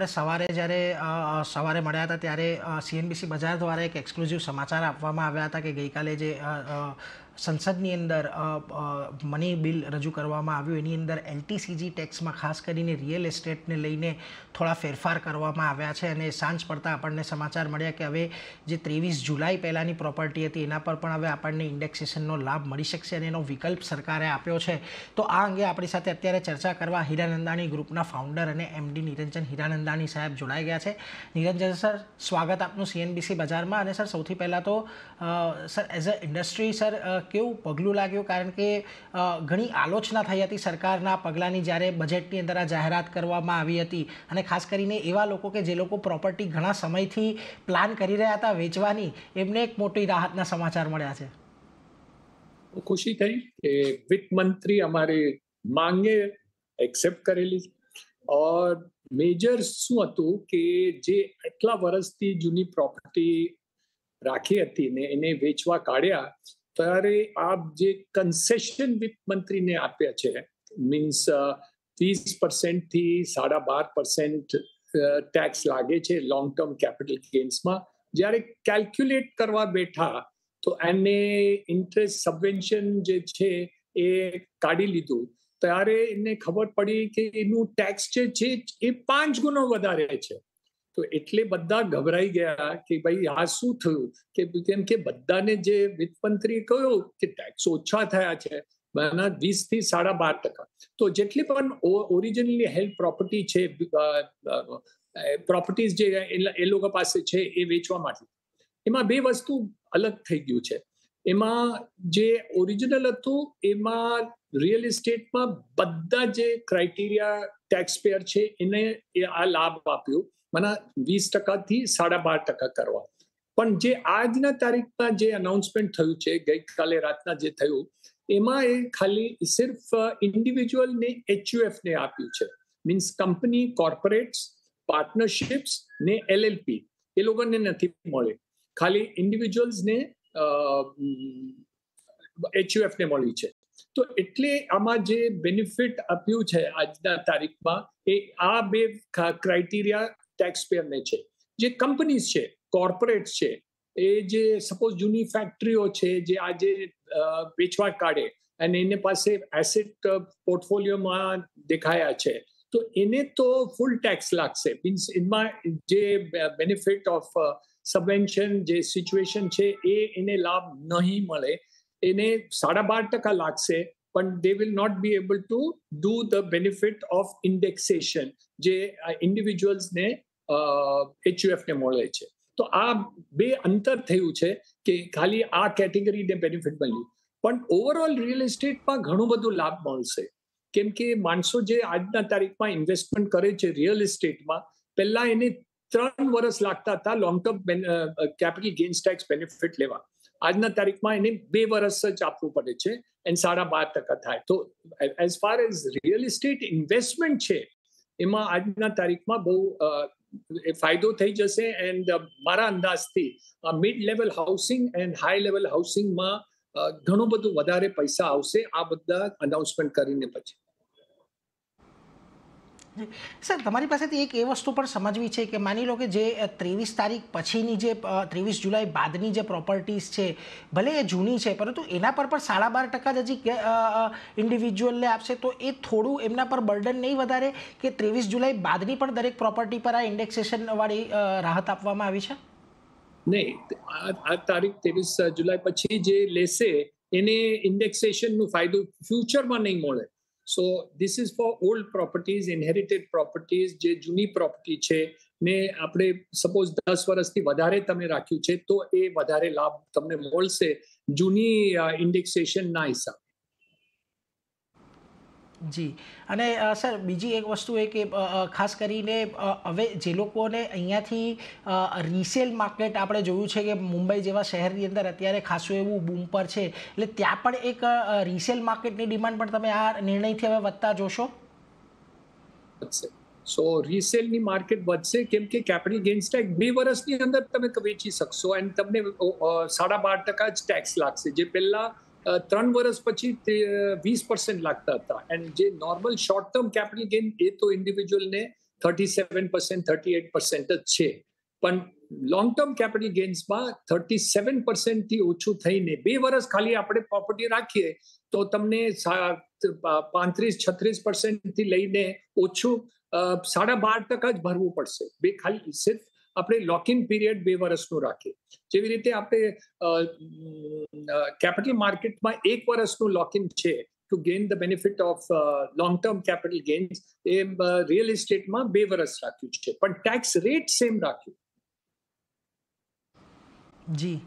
આપણે સવારે જ્યારે સવારે મળ્યા હતા ત્યારે સીએનબીસી બજાર દ્વારા એક એક્સક્લુઝિવ સમાચાર આપવામાં આવ્યા હતા કે ગઈકાલે જે સંસદની અંદર મની બિલ રજૂ કરવામાં આવ્યું એની અંદર એલટીસીજી ટેક્સમાં ખાસ કરીને રિયલ એસ્ટેટને લઈને થોડા ફેરફાર કરવામાં આવ્યા છે અને સાંજ પડતા આપણને સમાચાર મળ્યા કે હવે જે ત્રેવીસ જુલાઈ પહેલાંની પ્રોપર્ટી હતી એના પર પણ હવે આપણને ઇન્ડેક્સેશનનો લાભ મળી શકશે અને એનો વિકલ્પ સરકારે આપ્યો છે તો આ અંગે આપણી સાથે અત્યારે ચર્ચા કરવા હિરાનંદાણી ગ્રુપના ફાઉન્ડર અને એમડી નિરંજન હિરાનંદાણી સાહેબ જોડાઈ ગયા છે નિરંજન સર સ્વાગત આપનું સીએનબીસી બજારમાં અને સર સૌથી પહેલાં તો sir as a industry sir કેવું પગલું લાગ્યું કારણ કે ઘણી આલોચના થઈ હતી સરકારના પગલાંની જ્યારે બજેટની અંદર આ જાહેરાત કરવામાં આવી હતી અને ખાસ કરીને એવા લોકો કે જે લોકો પ્રોપર્ટી ઘણા સમયથી પ્લાન કરી રહ્યા હતા વેચવાની એમને એક મોટી રાહતના સમાચાર મળ્યા છે ખુશી થઈ કે વિત્ત મંત્રી અમારી માંગે એક્સેપ્ટ કરેલી ઓર મેજર શું હતું કે જે એટલા વર્ષથી જૂની પ્રોપર્ટી રાખી હતી ને એને વેચવા કાઢ્યા ત્યારે આપ જે કન્સેશન વિત મંત્રીને આપ્યા છે મીન્સ ત્રીસ થી સાડા બાર પર્સેન્ટ ટેક્સ લાગે છે લોંગ ટર્મ કેપિટલ ગેન્સમાં જ્યારે કેલ્ક્યુલેટ કરવા બેઠા તો એને ઇન્ટરેસ્ટ સબવેન્શન જે છે એ કાઢી લીધું ત્યારે એને ખબર પડી કે એનું ટેક્સ જે છે એ પાંચ ગુણો વધારે છે તો એટલે બધા ગભરાઈ ગયા કે ભાઈ આ શું થયું કે કેમ કે બધાને જે વિત્તમંત્રીએ કહ્યું કે ટેક્સ ઓછા થયા છે બના વીસ થી સાડા બાર ટકા તો જેટલી પણ ઓરિજિનલી હેલ્થ પ્રોપર્ટી છે પ્રોપર્ટીઝ જે એ લોકો પાસે છે એ વેચવા માટે એમાં બે વસ્તુ અલગ થઈ ગયું છે એમાં જે ઓરિજિનલ હતું એમાં રિયલ ઇસ્ટેટમાં બધા જે ક્રાઇટેરિયા ટેક્સ છે એને આ લાભ આપ્યો મને વીસ ટકાથી સાડા બાર ટકા કરવા પણ જે આજના તારીખમાં જે અનાઉન્સમેન્ટ થયું છે ગઈકાલે રાતના જે થયું એમાં એ ખાલી સિર્ફ ઇન્ડિવિજ્યુઅલને એચયુએફને આપ્યું છે મીન્સ કંપની કોર્પોરેટ્સ પાર્ટનરશિપ્સ ને એલએલપી એ લોકોને નથી મળે ખાલી ઇન્ડિવિજ્યુઅલ્સને એચયુએફને મળી છે તો એટલે આમાં જે બેનિફિટ આપ્યું છે આજના તારીખમાં એ આ બે ક્રાઇટેરિયા ટેક્સ પેયરને છે જે કંપનીઝ છે કોર્પોરેટ છે એ જે સપોઝ જૂની ફેક્ટરીઓ છે જે આજે વેચવા કાઢે અને એને પાસે એસેટ પોર્ટફોલિયોમાં દેખાયા છે તો એને તો ફૂલ ટેક્સ લાગશે મીન્સ એમાં જે બેનિફિટ ઓફ સબવેન્શન જે સિચ્યુએશન છે એ એને લાભ નહીં મળે એને સાડા બાર ટકા લાગશે પણ they will not be able to do the benefit of indexation જે ઇન્ડિવિજ્યુઅલ્સને એચયુએફને મળે છે તો આ બે અંતર થયું છે કે ખાલી આ કેટેગરીને બેનિફિટ મળ્યું પણ ઓવરઓલ રિયલ એસ્ટેટમાં ઘણું બધું લાભ મળશે કેમ કે માણસો જે આજના તારીખમાં ઇન્વેસ્ટમેન્ટ કરે છે રિયલ ઇસ્ટેટમાં પહેલા એને ત્રણ વર્ષ લાગતા હતા long term capital gains tax benefit લેવા આજના તારીખમાં એને બે વર્ષ જ આપવું પડે છે એન્ડ સાડા બાર ટકા થાય તો as far as real estate investment છે એમાં આજના તારીખમાં બહુ ફાયદો થઈ જશે એન્ડ મારા અંદાજથી mid level housing and high level હાઉસિંગમાં ઘણું બધું વધારે પૈસા આવશે આ બધા અનાઉન્સમેન્ટ કરીને પછી સર તમારી પાસેથી એક એ વસ્તુ પણ સમજવી છે કે માની લો કે જે ત્રેવીસ તારીખ પછીની જે ત્રેવીસ જુલાઈ બાદની જે પ્રોપર્ટીઝ છે ભલે એ જૂની છે પરંતુ એના પર પણ સાડા બાર ટકા જ હજી ઇન્ડિવિજ્યુઅલને આપશે તો એ થોડું એમના પર બર્ડન નહીં વધારે કે ત્રેવીસ જુલાઈ બાદની પણ દરેક પ્રોપર્ટી પર આ ઇન્ડેક્સેશનવાળી રાહત આપવામાં આવી છે નહીં આ તારીખ ત્રેવીસ જુલાઈ પછી જે લેશે એને ઇન્ડેક્સેશનનું ફાયદો ફ્યુચરમાં નહીં મળે so this is for old properties inherited properties જે જૂની પ્રોપર્ટી છે ને આપણે સપોઝ દસ વર્ષથી વધારે તમે રાખ્યું છે તો એ વધારે લાભ તમને મળશે જૂની ઇન્ડેક્સેશન ના હિસાબે જી અને સર બીજી એક વસ્તુ એ કે ખાસ કરીને હવે જે લોકોને અહીંયાથી રિસેલ માર્કેટ આપણે જોયું છે કે મુંબઈ જેવા શહેરની અંદર અત્યારે ખાસું એવું બૂમ પર છે એટલે ત્યાં પણ એક રિસેલ માર્કેટની ડિમાન્ડ પણ તમે આ નિર્ણયથી હવે વધતા જોશો સો રિસેલની માર્કેટ વધશે કેમ કે કેપિટલ ગેન્સ ટેક્સ બે વર્ષની અંદર તમે વેચી શકશો એન્ડ તમને સાડા બાર ટકા જ ટેક્સ લાગશે જે પહેલાં ત્રણ વર્ષ પછી તે વીસ પર્સન્ટ લાગતા હતા એન્ડ જે normal short term capital gain એ તો ઇન્ડિવિજ્યુઅલને thirty seven percent thirty eight percent જ છે પણ લોંગ ટર્મ કેપિટલ ગેઇન્સમાં થર્ટી સેવન પર્સન્ટથી ઓછું થઈને બે વર્ષ ખાલી આપણે પ્રોપર્ટી રાખીએ તો તમને પાંત્રીસ છત્રીસ પર્સન્ટથી લઈને ઓછું સાડા બાર ટકા જ ભરવું પડશે બે ખાલી સિર્ફ આપણે લોક ઇન પીરિયડ બે વર્ષનો રાખીએ જેવી રીતે આપણે કેપિટલ માર્કેટમાં એક વર્ષનું લોક ઇન છે to gain the benefit of long term capital gains એ રિયલ એસ્ટેટમાં બે વર્ષ રાખ્યું છે પણ ટેક્સ રેટ સેમ રાખ્યું જી